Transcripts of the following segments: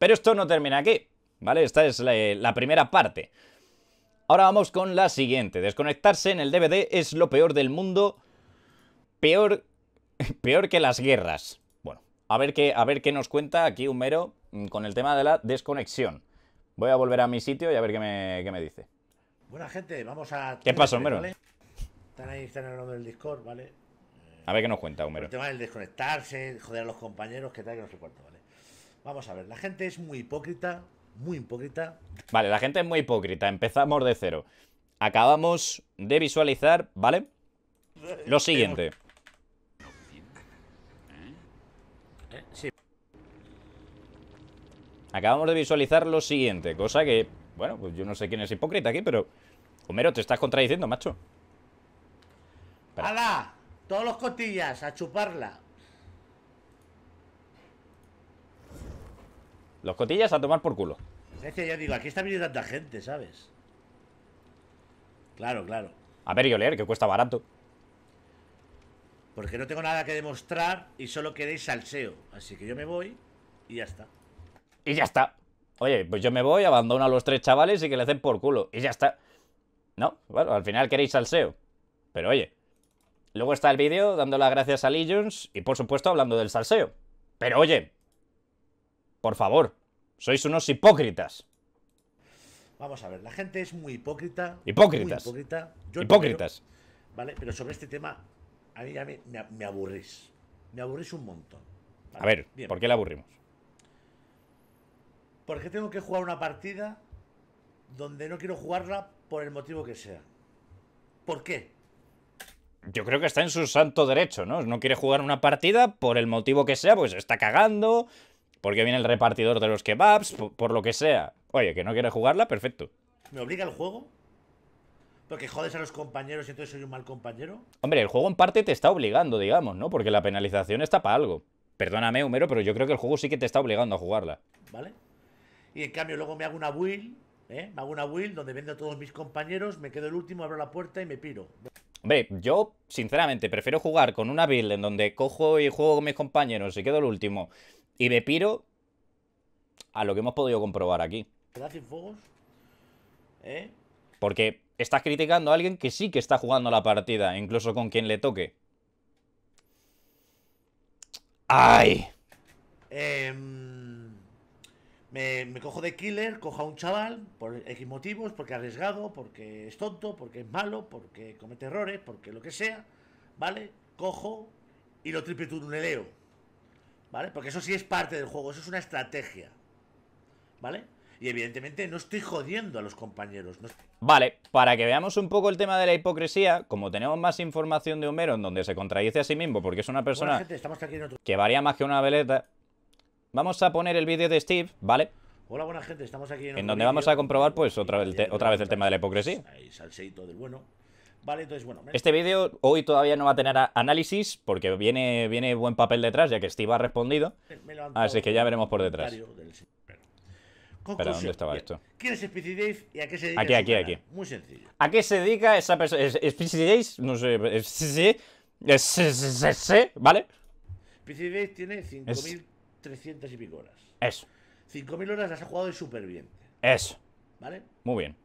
Pero esto no termina aquí, ¿vale? Esta es eh, la, primera parte. Ahora vamos con la siguiente. Desconectarse en el DVD es lo peor del mundo. Peor, peor que las guerras. Bueno, a ver, qué, a ver qué nos cuenta aquí Humero mm, con el tema de la desconexión. Voy a volver a mi sitio y a ver qué me, dice. Buena gente, vamos a... ¿Qué pasa, este Homero? Están ahí, están del Discord, ¿vale? A ver qué nos cuenta, Homero. El tema del desconectarse, joder a los compañeros, qué tal, que no sé cuánto, Vamos a ver, la gente es muy hipócrita, muy hipócrita. Vale, la gente es muy hipócrita, empezamos de cero. Acabamos de visualizar, ¿vale? Lo eh, siguiente. Eh, Acabamos de visualizar lo siguiente, cosa que, bueno, pues yo no sé quién es hipócrita aquí, pero... Homero, te estás contradiciendo, macho. ¡Hala! Todos los cotillas, a chuparla. Los cotillas a tomar por culo. Pues es ya digo, aquí está viniendo tanta gente, ¿sabes? Claro, claro. A ver y leer, que cuesta barato. Porque no tengo nada que demostrar y solo queréis salseo. Así que yo me voy y ya está. Y ya está. Oye, pues yo me voy, abandono a los tres chavales y que le hacen por culo. Y ya está. No, bueno, al final queréis salseo. Pero oye, luego está el vídeo dando las gracias a Legions y por supuesto hablando del salseo. Pero oye, por favor, sois unos hipócritas. Vamos a ver, la gente es muy hipócrita. Hipócritas. hipócritas. vale, pero sobre este tema, a mí ya me, me, me aburrís. Me aburrís un montón. A ver, ¿por qué la aburrimos? Porque tengo que jugar una partida donde no quiero jugarla por el motivo que sea. ¿Por qué? Yo creo que está en su santo derecho, ¿no? No quiere jugar una partida por el motivo que sea, pues está cagando, porque viene el repartidor de los kebabs, por, lo que sea. Oye, que no quiere jugarla, perfecto. ¿Me obliga el juego? Porque jodes a los compañeros y entonces soy un mal compañero. Hombre, el juego en parte te está obligando, digamos, ¿no? Porque la penalización está para algo. Perdóname, Homero, pero yo creo que el juego sí que te está obligando a jugarla. ¿Vale? Y en cambio luego me hago una build, ¿eh? Me hago una build donde vendo a todos mis compañeros, me quedo el último, abro la puerta y me piro. Hombre, yo, sinceramente, prefiero jugar con una build en donde cojo y juego con mis compañeros y quedo el último y me piro a lo que hemos podido comprobar aquí. ¿Eh? Porque estás criticando a alguien que sí que está jugando la partida, incluso con quien le toque. ¡Ay! Em, me, cojo de killer, cojo a un chaval por X motivos, porque arriesgado, porque es tonto, porque es malo, porque comete errores, porque lo que sea, ¿vale? Cojo y lo triple ¿Vale? Porque eso sí es parte del juego, eso es una estrategia. ¿Vale? Y evidentemente no estoy jodiendo a los compañeros. Vale, para que veamos un poco el tema de la hipocresía, como tenemos más información de Homero en donde se contradice a sí mismo porque es una persona que varía más que una veleta, vamos a poner el vídeo de Steve, ¿vale? Hola, buena gente, estamos aquí en, en donde vamos a comprobar pues otra, vez, otra vez el tema de la hipocresía. salseito del bueno. ¿vale? Entonces, bueno. Este vídeo hoy todavía no va a tener análisis porque viene, viene buen papel detrás, ya que Steve ha respondido. así que ya veremos por detrás. Pero, ¿dónde estaba esto? ¿Quién es Speedy Dave y a qué se dedica? Aquí, aquí, aquí. Muy sencillo. ¿A qué se dedica esa persona? Speedy Dave, no sé. ¿Sí? ¿Vale? Speedy Dave tiene 5.300 y pico horas. Eso. 5.000 horas las ha jugado súper bien Eso. ¿Vale? Muy bien.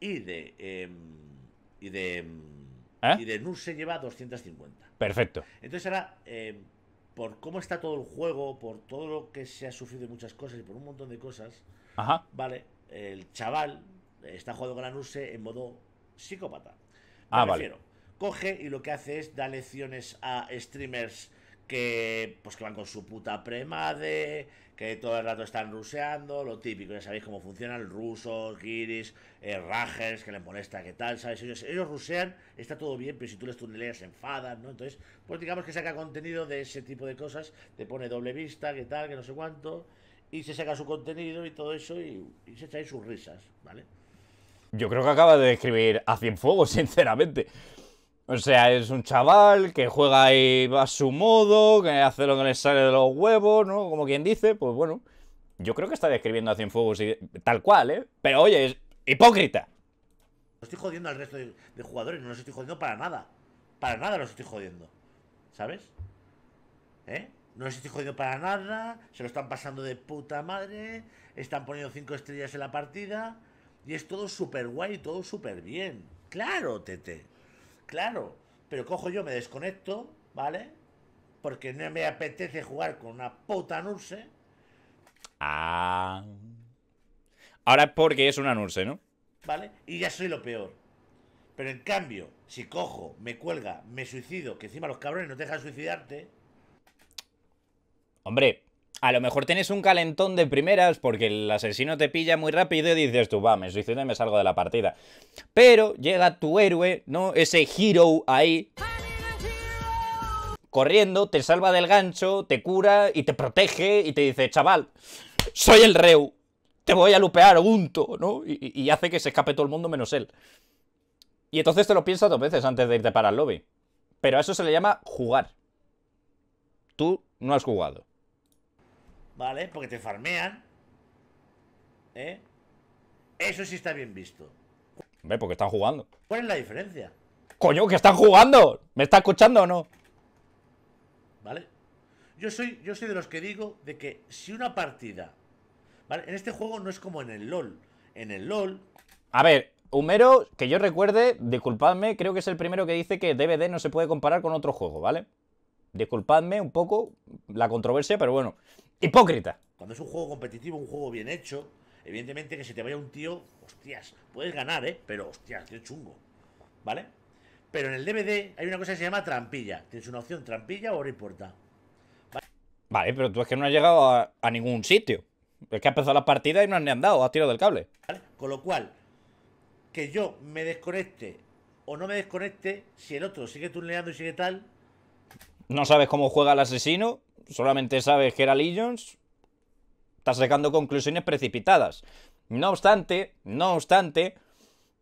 Y de. Em, Mm, ¿Eh? y de. Nurse lleva 250. Perfecto. Entonces ahora, eh, por cómo está todo el juego, por todo lo que se ha sufrido muchas cosas y por un montón de cosas, Ajá. vale, el chaval está jugando con la Nurse en modo psicópata. Me ah, refiero, Coge y lo que hace es dar lecciones a streamers que pues que van con su puta premade, que todo el rato están ruseando, lo típico, ya sabéis cómo funcionan, rusos, guiris, eh, que les molesta, que tal, ¿sabes? Ellos, rusean, está todo bien, pero si tú les tuneleas se enfadan, ¿no? Entonces, pues digamos que saca contenido de ese tipo de cosas, te pone doble vista, que tal, que no sé cuánto, y se saca su contenido y todo eso, y, se echan sus risas, ¿vale? Yo creo que acaba de describir a Cienfuegos, sinceramente. O sea, es un chaval que juega ahí a su modo, que hace lo que le sale de los huevos, ¿no? Como quien dice, pues bueno. Yo creo que está describiendo a Cienfuegos y tal cual, ¿eh? Pero oye, es hipócrita. No estoy jodiendo al resto de, jugadores, no los estoy jodiendo para nada. Para nada los estoy jodiendo. ¿Sabes? ¿Eh? No los estoy jodiendo para nada, se lo están pasando de puta madre, están poniendo cinco estrellas en la partida y es todo súper guay, todo súper bien. Claro, Tete. Claro, pero cojo yo, me desconecto, ¿vale? Porque no me apetece jugar con una puta Nurse. Ah. Ahora es porque es una Nurse, ¿no? ¿Vale? Y ya soy lo peor. Pero en cambio, si cojo, me cuelga, me suicido, que encima los cabrones no te dejan suicidarte. Hombre, a lo mejor tienes un calentón de primeras porque el asesino te pilla muy rápido y dices tú, va, me suicido y me salgo de la partida. Pero llega tu héroe, ¿no? Ese hero ahí. Corriendo, te salva del gancho, te cura y te protege y te dice, chaval, soy el reu, te voy a lupear, unto, ¿no? Y, hace que se escape todo el mundo menos él. Y entonces te lo piensas dos veces antes de irte para el lobby. Pero a eso se le llama jugar. Tú no has jugado. ¿vale? Porque te farmean, ¿eh? Eso sí está bien visto. ve porque están jugando. ¿Cuál es la diferencia? Coño, que están jugando. ¿Me está escuchando o no? ¿Vale? Yo soy, yo soy de los que digo de que si una partida... ¿Vale? En este juego no es como en el LOL. En el LOL... A ver, Humero, que yo recuerde, disculpadme, creo que es el primero que dice que DVD no se puede comparar con otro juego, ¿vale? Disculpadme un poco la controversia, pero bueno. Hipócrita. Cuando es un juego competitivo, un juego bien hecho, evidentemente que si te vaya un tío, hostias, puedes ganar, ¿eh? Pero hostias, qué chungo. ¿Vale? Pero en el DVD hay una cosa que se llama trampilla. Tienes una opción trampilla o no importa. ¿Vale? pero tú es que no has llegado a, ningún sitio. Es que ha empezado la partida y no han ni andado, has tirado del cable. ¿Vale? Con lo cual, que yo me desconecte o no me desconecte, si el otro sigue turneando y sigue tal. No sabes cómo juega el asesino solamente sabes que era jones estás sacando conclusiones precipitadas. No obstante, no obstante,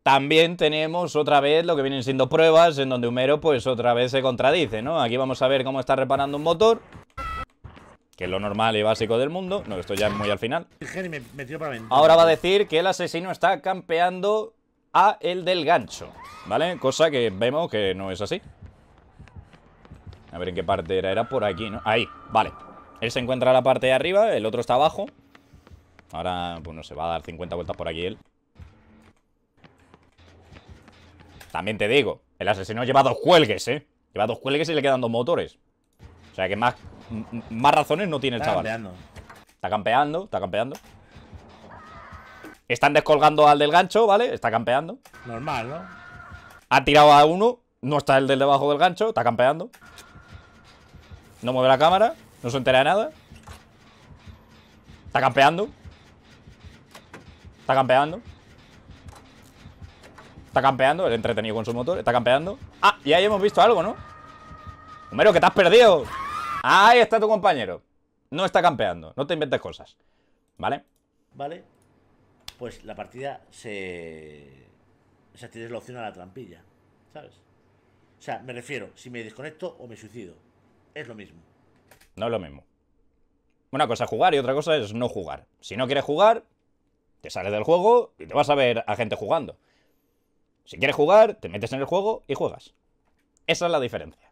también tenemos otra vez lo que vienen siendo pruebas en donde Humero pues otra vez se contradice, ¿no? Aquí vamos a ver cómo está reparando un motor, que es lo normal y básico del mundo. No, esto ya es muy al final. Ahora va a decir que el asesino está campeando a el del gancho, ¿vale? Cosa que vemos que no es así. A ver en qué parte era. Era por aquí, ¿no? Ahí, vale. Él se encuentra en la parte de arriba, el otro está abajo. Ahora, pues no se va a dar 50 vueltas por aquí él. También te digo, el asesino lleva dos cuelgues, ¿eh? Lleva dos cuelgues y le quedan dos motores. O sea que más, más razones no tiene el está chaval. Campeando. Está campeando, está campeando. Están descolgando al del gancho, ¿vale? Está campeando. Normal, ¿no? Ha tirado a uno, no está el del debajo del gancho, está campeando. No mueve la cámara. No se entera de nada. Está campeando. Está campeando. Está campeando. El entretenido con su motor. Está campeando. Ah, y ahí hemos visto algo, ¿no? Homero, que te has perdido. Ahí está tu compañero. No está campeando. No te inventes cosas. ¿Vale? Vale. Pues la partida se... O sea, tienes la opción a la trampilla. ¿Sabes? O sea, me refiero, si me desconecto o me suicido es lo mismo. No es lo mismo. Una cosa es jugar y otra cosa es no jugar. Si no quieres jugar, te sales del juego y te vas a ver a gente jugando. Si quieres jugar, te metes en el juego y juegas. Esa es la diferencia.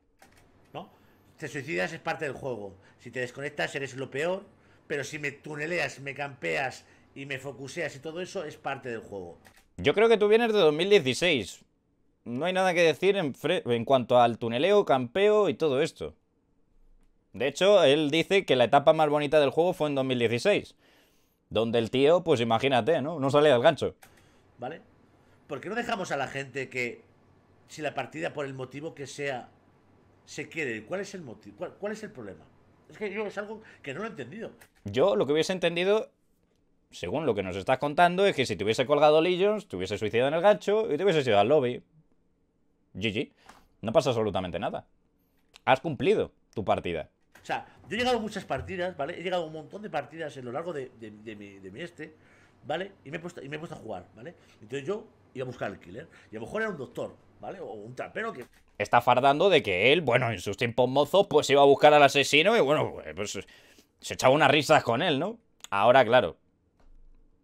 ¿No? Te suicidas es parte del juego. Si te desconectas eres lo peor, pero si me tuneleas, me campeas y me focuseas y todo eso es parte del juego. Yo creo que tú vienes de 2016. No hay nada que decir en, en cuanto al tuneleo, campeo y todo esto. De hecho, él dice que la etapa más bonita del juego fue en 2016, donde el tío, pues imagínate, ¿no? No sale del gancho. ¿Vale? ¿Por qué no dejamos a la gente que, si la partida por el motivo que sea, se quiere? ¿Cuál es el motivo? ¿Cuál, es el problema? Es que yo es algo que no lo he entendido. Yo lo que hubiese entendido, según lo que nos estás contando, es que si te hubiese colgado Legions, te hubiese suicidado en el gancho y te hubiese ido al lobby. GG. No pasa absolutamente nada. Has cumplido tu partida. O sea, yo he llegado a muchas partidas, ¿vale? He llegado a un montón de partidas en lo largo de, mi, este, ¿vale? Y me, he puesto, y me he puesto a jugar, ¿vale? Entonces yo iba a buscar al killer. Y a lo mejor era un doctor, ¿vale? O un trapero que... Está fardando de que él, bueno, en sus tiempos mozos, pues iba a buscar al asesino y bueno, pues, pues se echaba unas risas con él, ¿no? Ahora, claro,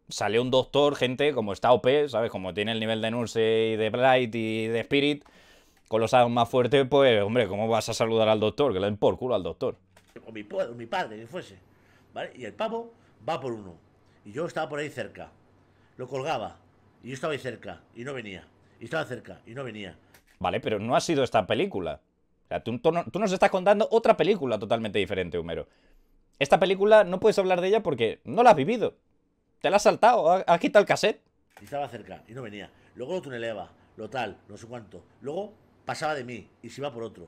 sale un doctor, gente, como está OP, ¿sabes? Como tiene el nivel de Nurse y de Blight y de Spirit, con los más fuertes, pues, hombre, ¿cómo vas a saludar al doctor? Que le den por culo al doctor o mi, padre, que fuese. ¿Vale? Y el pavo va por uno. Y yo estaba por ahí cerca. Lo colgaba. Y yo estaba ahí cerca. Y no venía. Y estaba cerca. Y no venía. Vale, pero no ha sido esta película. O tú, nos estás contando otra película totalmente diferente, Humero. Esta película no puedes hablar de ella porque no la has vivido. Te la has saltado, has quitado el cassette. Y estaba cerca y no venía. Luego lo tuneleaba, lo tal, no sé cuánto. Luego pasaba de mí y se iba por otro.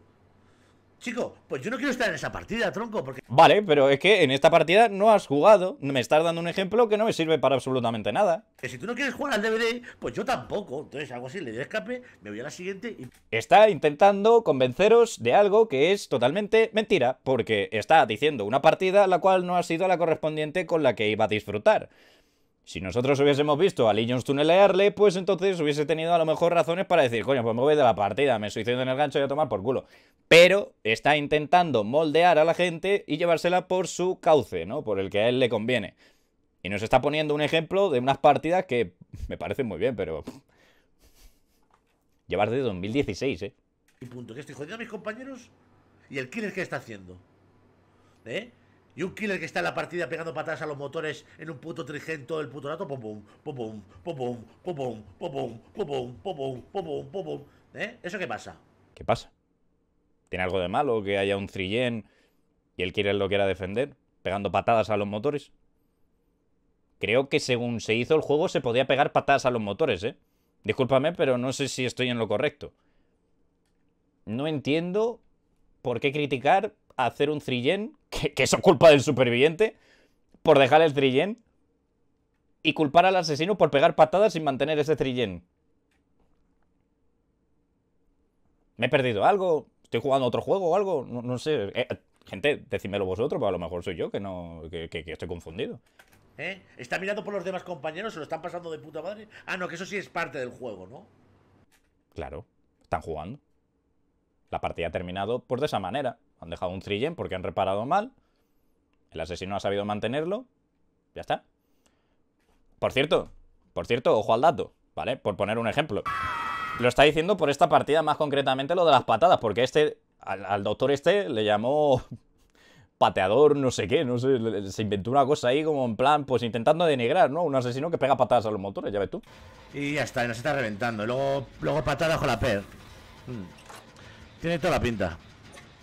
Chico, pues yo no quiero estar en esa partida, tronco, porque... Vale, pero es que en esta partida no has jugado. Me estás dando un ejemplo que no me sirve para absolutamente nada. Que si tú no quieres jugar al DVD, pues yo tampoco. Entonces algo así, le doy escape, me voy a la siguiente y... Está intentando convenceros de algo que es totalmente mentira, porque está diciendo una partida la cual no ha sido la correspondiente con la que iba a disfrutar. Si nosotros hubiésemos visto a Legions tunelearle, pues entonces hubiese tenido a lo mejor razones para decir, coño, pues me voy de la partida, me suicido en el gancho y a tomar por culo. Pero está intentando moldear a la gente y llevársela por su cauce, ¿no? Por el que a él le conviene. Y nos está poniendo un ejemplo de unas partidas que me parecen muy bien, pero... Llevar desde 2016, ¿eh? Y punto, que estoy jodiendo a mis compañeros y el killer que está haciendo. ¿Eh? Y un killer que está en la partida pegando patadas a los motores en un puto trigento, todo el puto rato. Pum, pum, pum, pum, pum, pum, pum, pum, pum, ¿Eh? ¿Eso qué pasa? ¿Qué pasa? ¿Tiene algo de malo que haya un trillén y el killer lo quiera defender? ¿Pegando patadas a los motores? Creo que según se hizo el juego se podía pegar patadas a los motores, ¿eh? Discúlpame, pero no sé si estoy en lo correcto. No entiendo por qué criticar hacer un trillen, que, que, eso es culpa del superviviente, por dejar el trillén y culpar al asesino por pegar patadas sin mantener ese trillén ¿Me he perdido algo? ¿Estoy jugando otro juego o algo? No, sé. Eh, gente, decídmelo vosotros, a lo mejor soy yo que no que, estoy confundido. ¿Eh? ¿Está mirando por los demás compañeros? ¿Se lo están pasando de puta madre? Ah, no, que eso sí es parte del juego, ¿no? Claro, están jugando. La partida ha terminado por pues, de esa manera. Han dejado un trillen porque han reparado mal. El asesino ha sabido mantenerlo. Ya está. Por cierto, por cierto, ojo al dato, ¿vale? Por poner un ejemplo. Lo está diciendo por esta partida, más concretamente lo de las patadas, porque este, al, doctor este le llamó pateador, no sé qué, no sé, se inventó una cosa ahí como en plan, pues intentando denigrar, ¿no? Un asesino que pega patadas a los motores, ya ves tú. Y ya está, nos está reventando. Luego, luego patada con la per. Hmm. Tiene toda la pinta.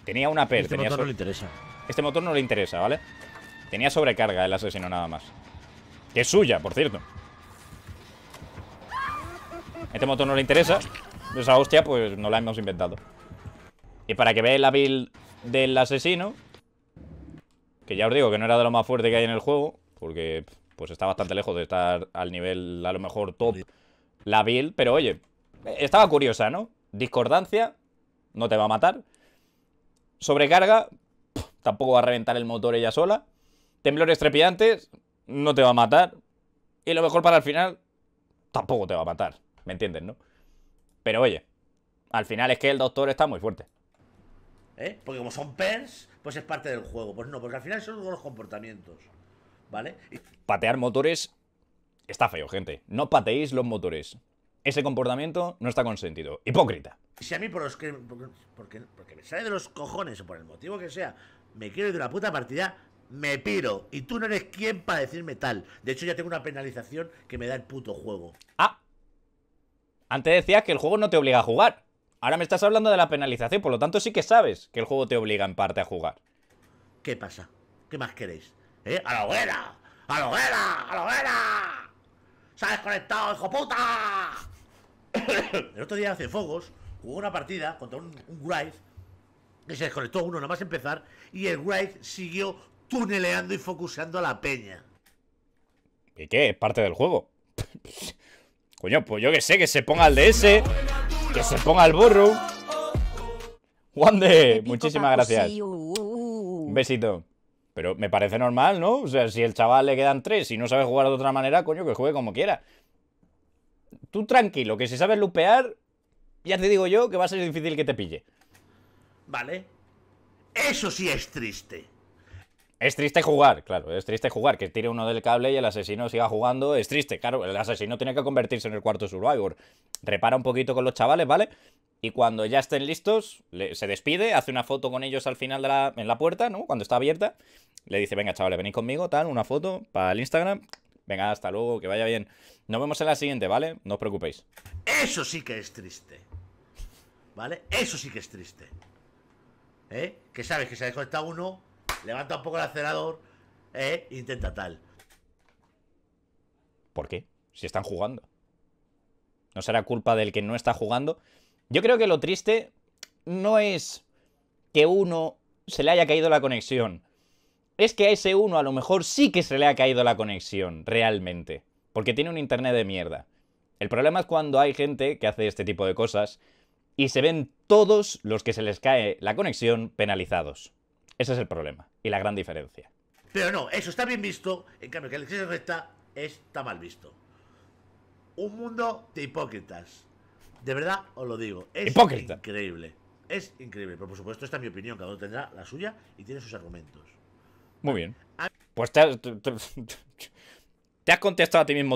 Tenía una per. Este tenía motor no le interesa. Este motor no le interesa, ¿vale? Tenía sobrecarga el asesino nada más. Que es suya, por cierto. Este motor no le interesa. Esa hostia, pues no la hemos inventado. Y para que vea la build del asesino, que ya os digo que no era de lo más fuerte que hay en el juego, porque pues está bastante lejos de estar al nivel a lo mejor top la build, pero oye, estaba curiosa, ¿no? Discordancia, no te va a matar. Sobrecarga, tampoco va a reventar el motor ella sola. Temblores trepidantes, no te va a matar. Y lo mejor para el final, tampoco te va a matar. ¿Me entiendes, no? Pero oye, al final es que el doctor está muy fuerte. ¿Eh? Porque como son pers, pues es parte del juego. Pues no, porque al final son los comportamientos. ¿Vale? Patear motores está feo, gente. No pateéis los motores. Ese comportamiento no está consentido. Hipócrita. Si a mí por los que... Porque, me sale de los cojones o por el motivo que sea, me quiero ir de una puta partida, me piro. Y tú no eres quien para decirme tal. De hecho, ya tengo una penalización que me da el puto juego. Ah. Antes decías que el juego no te obliga a jugar. Ahora me estás hablando de la penalización, por lo tanto sí que sabes que el juego te obliga en parte a jugar. ¿Qué pasa? ¿Qué más queréis? ¿Eh? ¡A la hoguera! ¡A la hoguera! ¡A la hoguera! ¡Se ha desconectado, hijo puta! el otro día hace Fogos jugó una partida contra un, un Wright que se desconectó uno nada más empezar y el Wraith siguió tuneleando y focusando a la peña. ¿Y qué? Es parte del juego. Coño, pues yo que sé, que se ponga el DS, que se ponga el burro. Wande, muchísimas gracias. Un besito. Pero me parece normal, ¿no? O sea, si el chaval le quedan tres y no sabe jugar de otra manera, coño, que juegue como quiera. Tú tranquilo, que si sabes lupear, ya te digo yo que va a ser difícil que te pille. Vale. Eso sí es triste. Es triste jugar, claro, es triste jugar, que tire uno del cable y el asesino siga jugando, es triste, claro, el asesino tiene que convertirse en el cuarto Survivor. Repara un poquito con los chavales, ¿vale? Y cuando ya estén listos, se despide, hace una foto con ellos al final de la, en la puerta, ¿no? Cuando está abierta, le dice, venga chavales, venid conmigo, tal, una foto para el Instagram, Venga, hasta luego, que vaya bien. Nos vemos en la siguiente, ¿vale? No os preocupéis. Eso sí que es triste. ¿Vale? Eso sí que es triste. ¿Eh? Que sabes que se ha desconectado uno, levanta un poco el acelerador, ¿eh? Intenta tal. ¿Por qué? Si están jugando. No será culpa del que no está jugando. Yo creo que lo triste no es que uno se le haya caído la conexión es que a ese uno a lo mejor sí que se le ha caído la conexión, realmente. Porque tiene un internet de mierda. El problema es cuando hay gente que hace este tipo de cosas y se ven todos los que se les cae la conexión penalizados. Ese es el problema y la gran diferencia. Pero no, eso está bien visto, en cambio que Alexis Recta está mal visto. Un mundo de hipócritas. De verdad os lo digo, es Hipócrita. increíble. Es increíble, pero por supuesto esta es mi opinión, cada uno tendrá la suya y tiene sus argumentos. Muy ah. bien. Ah. Pues te, has contestado a ti mismo